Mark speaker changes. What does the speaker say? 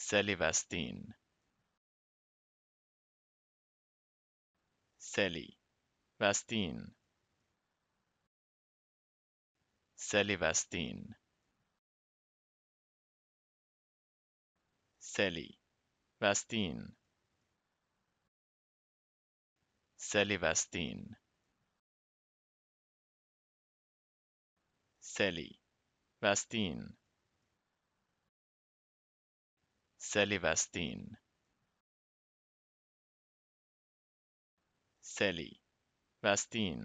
Speaker 1: Celivestine. Celi, Vastine. Celivastine. Celi, Vastine. Celivastine. وستین سلی وستین